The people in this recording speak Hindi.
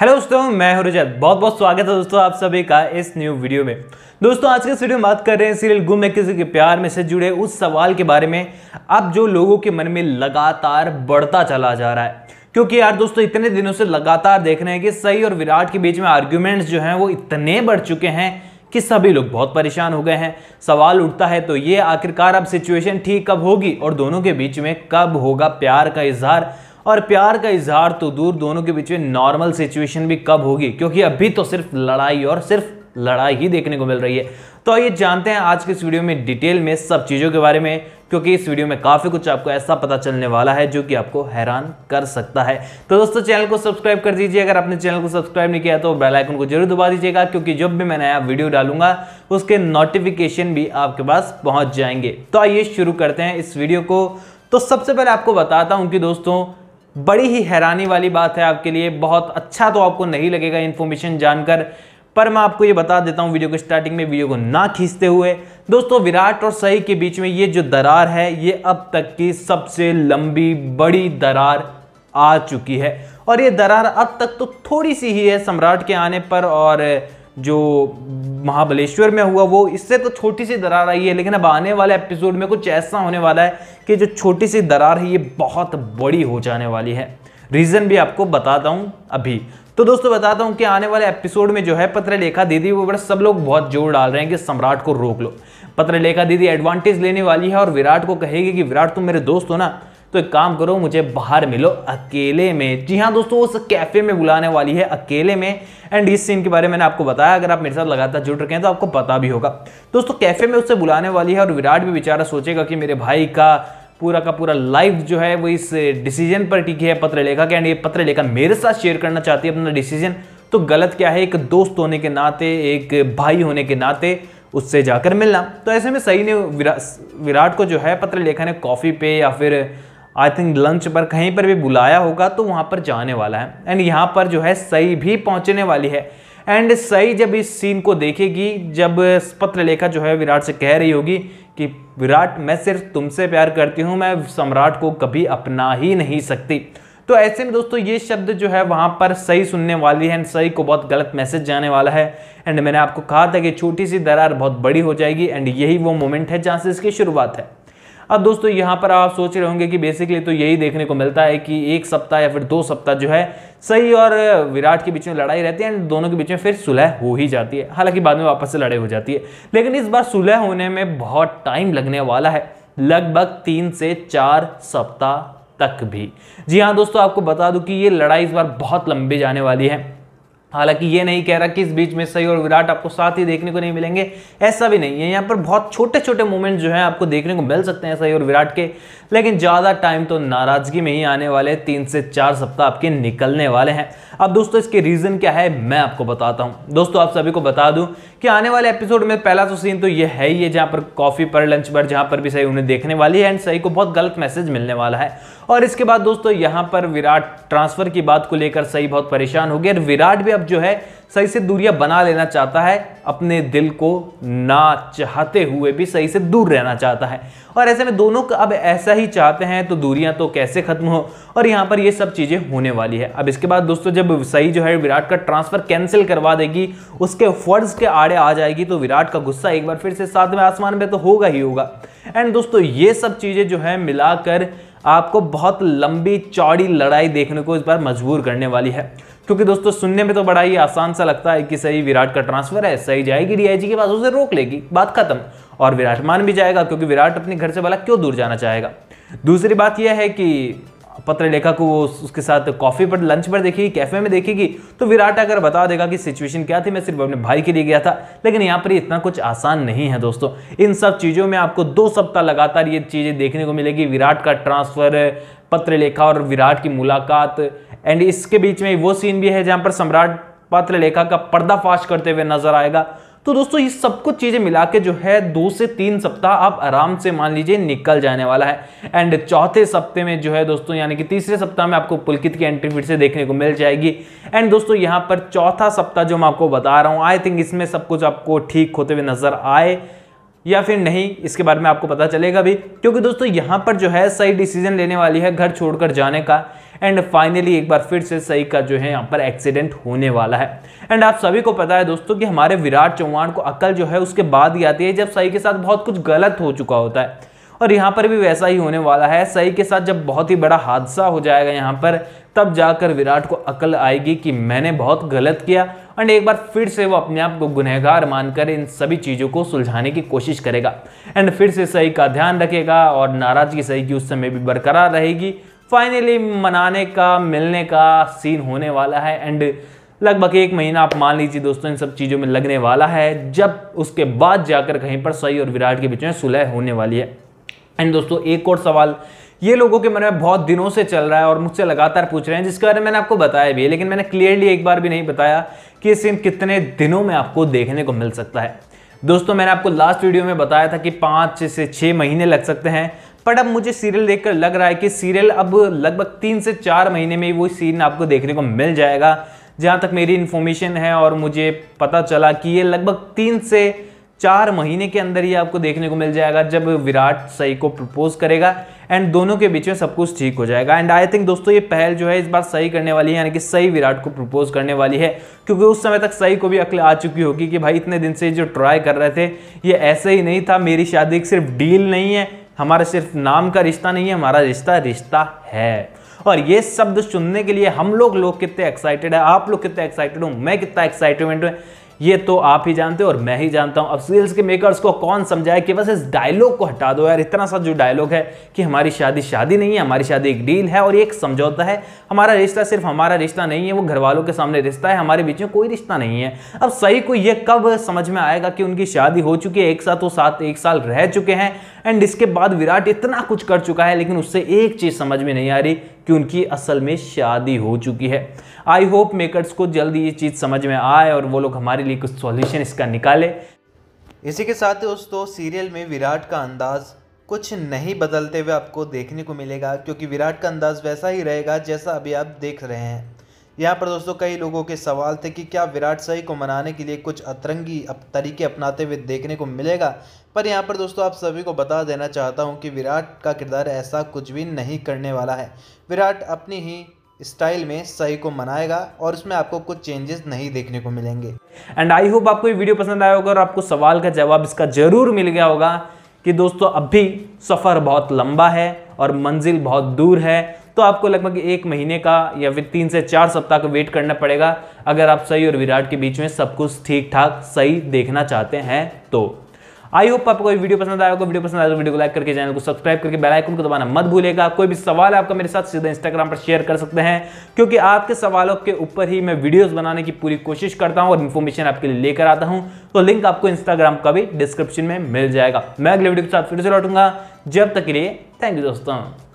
हेलो दोस्तों मैं हूं रजत बहुत बहुत स्वागत है दोस्तों आप सभी का इस न्यू वीडियो में दोस्तों आज के इस वीडियो में बात कर रहे हैं सीरियल गुम है किसी के प्यार में से जुड़े उस सवाल के बारे में अब जो लोगों के मन में लगातार बढ़ता चला जा रहा है क्योंकि यार दोस्तों इतने दिनों से लगातार देख रहे हैं कि सही और विराट के बीच में आर्ग्यूमेंट्स जो हैं वो इतने बढ़ चुके हैं कि सभी लोग बहुत परेशान हो गए हैं सवाल उठता है तो ये आखिरकार अब सिचुएशन ठीक कब होगी और दोनों के बीच में कब होगा प्यार का इजहार और प्यार का इजहार तो दूर दोनों के बीच में नॉर्मल सिचुएशन भी कब होगी क्योंकि अभी तो सिर्फ लड़ाई और सिर्फ लड़ाई ही देखने को मिल रही है तो आइए जानते हैं आज के इस वीडियो में डिटेल में सब चीज़ों के बारे में क्योंकि इस वीडियो में काफ़ी कुछ आपको ऐसा पता चलने वाला है जो कि आपको हैरान कर सकता है तो दोस्तों चैनल को सब्सक्राइब कर दीजिए अगर आपने चैनल को सब्सक्राइब नहीं किया तो बेल आइकन को जरूर दबा दीजिएगा क्योंकि जब भी मैं नया वीडियो डालूंगा उसके नोटिफिकेशन भी आपके पास पहुँच जाएंगे तो आइए शुरू करते हैं इस वीडियो को तो सबसे पहले आपको बताता हूँ कि दोस्तों बड़ी ही हैरानी वाली बात है आपके लिए बहुत अच्छा तो आपको नहीं लगेगा इन्फॉर्मेशन जानकर पर मैं आपको ये बता देता हूँ वीडियो के स्टार्टिंग में वीडियो को ना खींचते हुए दोस्तों विराट और सही के बीच में ये जो दरार है ये अब तक की सबसे लंबी बड़ी दरार आ चुकी है और ये दरार अब तक तो थोड़ी सी ही है सम्राट के आने पर और जो महाबलेश्वर में हुआ वो इससे तो छोटी सी दरार आई है लेकिन अब आने वाले एपिसोड में कुछ ऐसा होने वाला है कि जो छोटी सी दरार है ये बहुत बड़ी हो जाने वाली है रीज़न भी आपको बताता हूँ अभी तो दोस्तों बताता हूँ कि आने वाले एपिसोड में जो है पत्र लेखा दीदी वो बड़ा सब लोग बहुत जोर डाल रहे हैं कि सम्राट को रोक लो पत्र लेखा दीदी एडवांटेज लेने वाली है और विराट को कहेगी कि विराट तुम मेरे दोस्त हो ना तो एक काम करो मुझे बाहर मिलो अकेले में जी हाँ दोस्तों उस कैफ़े में बुलाने वाली है अकेले में एंड इस सीन के बारे में मैंने आपको बताया अगर आप मेरे साथ लगातार जुड़ रखे हैं तो आपको पता भी होगा दोस्तों कैफ़े में उससे बुलाने वाली है और विराट भी बेचारा सोचेगा कि मेरे भाई का पूरा का पूरा लाइफ जो है वो इस डिसीजन पर टिकी है पत्र लेखा के एंड ये पत्र लेखा मेरे साथ शेयर करना चाहती है अपना डिसीजन तो गलत क्या है एक दोस्त होने के नाते एक भाई होने के नाते उससे जाकर मिलना तो ऐसे में सही ने विरा, विराट को जो है पत्र लेखा ने कॉफ़ी पे या फिर आई थिंक लंच पर कहीं पर भी बुलाया होगा तो वहाँ पर जाने वाला है एंड यहाँ पर जो है सई भी पहुँचने वाली है एंड सई जब इस सीन को देखेगी जब पत्र लेखा जो है विराट से कह रही होगी कि विराट मैं सिर्फ तुमसे प्यार करती हूँ मैं सम्राट को कभी अपना ही नहीं सकती तो ऐसे में दोस्तों ये शब्द जो है वहाँ पर सही सुनने वाली है एंड सही को बहुत गलत मैसेज जाने वाला है एंड मैंने आपको कहा था कि छोटी सी दरार बहुत बड़ी हो जाएगी एंड यही वो मोमेंट है जहाँ से इसकी शुरुआत है अब दोस्तों यहाँ पर आप सोच रहे होंगे कि बेसिकली तो यही देखने को मिलता है कि एक सप्ताह या फिर दो सप्ताह जो है सही और विराट के बीच में लड़ाई रहती है एंड दोनों के बीच में फिर सुलह हो ही जाती है हालांकि बाद में वापस से लड़ाई हो जाती है लेकिन इस बार सुलह होने में बहुत टाइम लगने वाला है लगभग तीन से चार सप्ताह तक भी जी हाँ दोस्तों आपको बता दूं कि ये लड़ाई इस बार बहुत लंबी जाने वाली है हालांकि ये नहीं कह रहा कि इस बीच में सही और विराट आपको साथ ही देखने को नहीं मिलेंगे ऐसा भी नहीं है यहाँ पर बहुत छोटे छोटे मोमेंट जो है आपको देखने को मिल सकते हैं सही और विराट के लेकिन ज़्यादा टाइम तो नाराज़गी में ही आने वाले तीन से चार सप्ताह आपके निकलने वाले हैं अब दोस्तों इसके रीज़न क्या है मैं आपको बताता हूँ दोस्तों आप सभी को बता दूँ कि आने वाले एपिसोड में पहला तो सीन तो ये है ही है जहाँ पर कॉफ़ी पर लंच पर जहाँ पर भी सही उन्हें देखने वाली है एंड सही को बहुत गलत मैसेज मिलने वाला है और इसके बाद दोस्तों यहाँ पर विराट ट्रांसफ़र की बात को लेकर सही बहुत परेशान हो गया और विराट भी अब जो है सही से दूरियां बना लेना चाहता है अपने दिल को ना चाहते हुए भी सही से दूर रहना चाहता है और ऐसे में दोनों का अब ऐसा ही चाहते हैं तो दूरियां तो कैसे खत्म हो और यहां पर ये सब चीज़ें होने वाली है अब इसके बाद दोस्तों जब सही जो है विराट का ट्रांसफ़र कैंसिल करवा देगी उसके फर्ज के आड़े आ जाएगी तो विराट का गुस्सा एक बार फिर से साथ में आसमान में तो होगा ही होगा एंड दोस्तों ये सब चीज़ें जो है मिलाकर आपको बहुत लंबी चौड़ी लड़ाई देखने को इस बार मजबूर करने वाली है क्योंकि दोस्तों सुनने में तो बड़ा ही आसान सा लगता है कि सही विराट का ट्रांसफर है सही जाएगी डीआईजी के पास उसे रोक लेगी बात खत्म और विराट मान भी जाएगा क्योंकि विराट अपने घर से वाला क्यों दूर जाना चाहेगा दूसरी बात यह है कि पत्र लेखक को उसके साथ कॉफ़ी पर लंच पर देखेगी कैफे में देखेगी तो विराट अगर बता देगा कि सिचुएशन क्या थी मैं सिर्फ अपने भाई के लिए गया था लेकिन यहाँ पर इतना कुछ आसान नहीं है दोस्तों इन सब चीज़ों में आपको दो सप्ताह लगातार ये चीज़ें देखने को मिलेगी विराट का ट्रांसफ़र पत्र लेखा और विराट की मुलाकात एंड इसके बीच में वो सीन भी है जहाँ पर सम्राट पत्र लेखा का पर्दाफाश करते हुए नजर आएगा तो दोस्तों ये सब कुछ चीज़ें मिला के जो है दो से तीन सप्ताह आप आराम से मान लीजिए निकल जाने वाला है एंड चौथे सप्ते में जो है दोस्तों यानी कि तीसरे सप्ताह में आपको पुलकित की एंट्री फिर से देखने को मिल जाएगी एंड दोस्तों यहाँ पर चौथा सप्ताह जो मैं आपको बता रहा हूँ आई थिंक इसमें सब कुछ आपको ठीक होते हुए नजर आए या फिर नहीं इसके बारे में आपको पता चलेगा भी क्योंकि दोस्तों यहां पर जो है सही डिसीजन लेने वाली है घर छोड़कर जाने का एंड फाइनली एक बार फिर से सही का जो है यहाँ पर एक्सीडेंट होने वाला है एंड आप सभी को पता है दोस्तों कि हमारे विराट चौहान को अकल जो है उसके बाद ही आती है जब सही के साथ बहुत कुछ गलत हो चुका होता है और यहाँ पर भी वैसा ही होने वाला है सही के साथ जब बहुत ही बड़ा हादसा हो जाएगा यहाँ पर तब जाकर विराट को अकल आएगी कि मैंने बहुत गलत किया एंड एक बार फिर से वो अपने आप को गुनहगार मानकर इन सभी चीज़ों को सुलझाने की कोशिश करेगा एंड फिर से सही का ध्यान रखेगा और नाराज़गी सही की उस समय भी बरकरार रहेगी फाइनली मनाने का मिलने का सीन होने वाला है एंड लगभग एक महीना आप मान लीजिए दोस्तों इन सब चीज़ों में लगने वाला है जब उसके बाद जाकर कहीं पर सई और विराट के बीच में सुलह होने वाली है एंड दोस्तों एक और सवाल ये लोगों के मन में बहुत दिनों से चल रहा है और मुझसे लगातार पूछ रहे हैं जिसके बारे में मैंने आपको बताया भी है लेकिन मैंने क्लियरली एक बार भी नहीं बताया कि ये सीन कितने दिनों में आपको देखने को मिल सकता है दोस्तों मैंने आपको लास्ट वीडियो में बताया था कि पाँच से छः महीने लग सकते हैं बट अब मुझे सीरियल देखकर लग रहा है कि सीरियल अब लगभग तीन से चार महीने में वो सीन आपको देखने को मिल जाएगा जहाँ तक मेरी इन्फॉर्मेशन है और मुझे पता चला कि ये लगभग तीन से चार महीने के अंदर ही आपको देखने को मिल जाएगा जब विराट सही को प्रपोज करेगा एंड दोनों के बीच में सब कुछ ठीक हो जाएगा एंड आई थिंक दोस्तों ये पहल जो है इस बार सही करने वाली है यानी कि सही विराट को प्रपोज करने वाली है क्योंकि उस समय तक सही को भी अक्ल आ चुकी होगी कि भाई इतने दिन से जो ट्राई कर रहे थे ये ऐसे ही नहीं था मेरी शादी सिर्फ डील नहीं है हमारा सिर्फ नाम का रिश्ता नहीं है हमारा रिश्ता रिश्ता है और ये शब्द सुनने के लिए हम लोग लोग कितने एक्साइटेड है आप लोग कितने एक्साइटेड हूँ मैं कितना एक्साइटमेंट हूँ ये तो आप ही जानते हो और मैं ही जानता हूं अब सीरियल्स के मेकर्स को कौन समझाए कि बस इस डायलॉग को हटा दो यार इतना सा जो डायलॉग है कि हमारी शादी शादी नहीं है हमारी शादी एक डील है और एक समझौता है हमारा रिश्ता सिर्फ हमारा रिश्ता नहीं है वो घर वालों के सामने रिश्ता है हमारे बीच में कोई रिश्ता नहीं है अब सही को ये कब समझ में आएगा कि उनकी शादी हो चुकी है एक साथ वो साथ एक साल रह चुके हैं एंड इसके बाद विराट इतना कुछ कर चुका है लेकिन उससे एक चीज़ समझ में नहीं आ रही कि उनकी असल में शादी हो चुकी है आई होप मेकर्स को जल्द ये चीज़ समझ में आए और वो लोग हमारे लिए कुछ सॉल्यूशन इसका निकाले इसी के साथ दोस्तों सीरियल में विराट का अंदाज़ कुछ नहीं बदलते हुए आपको देखने को मिलेगा क्योंकि विराट का अंदाज़ वैसा ही रहेगा जैसा अभी आप देख रहे हैं यहाँ पर दोस्तों कई लोगों के सवाल थे कि क्या विराट शाही को मनाने के लिए कुछ अतरंगी तरीके अपनाते हुए देखने को मिलेगा पर यहाँ पर दोस्तों आप सभी को बता देना चाहता हूँ कि विराट का किरदार ऐसा कुछ भी नहीं करने वाला है विराट अपनी ही स्टाइल में सही को मनाएगा और उसमें आपको कुछ चेंजेस नहीं देखने को मिलेंगे एंड आई होप आपको ये वीडियो पसंद आया होगा और आपको सवाल का जवाब इसका जरूर मिल गया होगा कि दोस्तों अब भी सफ़र बहुत लंबा है और मंजिल बहुत दूर है तो आपको लगभग एक महीने का या फिर तीन से चार सप्ताह का वेट करना पड़ेगा अगर आप सही और विराट के बीच में सब कुछ ठीक ठाक सही देखना चाहते हैं तो आई होप आपको वीडियो पसंद आया होगा वीडियो पसंद आया तो वीडियो को लाइक करके चैनल को सब्सक्राइब करके बेल आइकन को दबाना मत भूलेगा कोई भी सवाल आपका मेरे साथ सीधा इंस्टाग्राम पर शेयर कर सकते हैं क्योंकि आपके सवालों के ऊपर ही मैं वीडियोस बनाने की पूरी कोशिश करता हूं और इन्फॉर्मेशन आपके लिए लेकर आता हूं तो लिंक आपको इंस्टाग्राम का भी डिस्क्रिप्शन में मिल जाएगा मैं अगले वीडियो के साथ फिर से लौटूंगा जब तक के लिए थैंक यू दोस्तों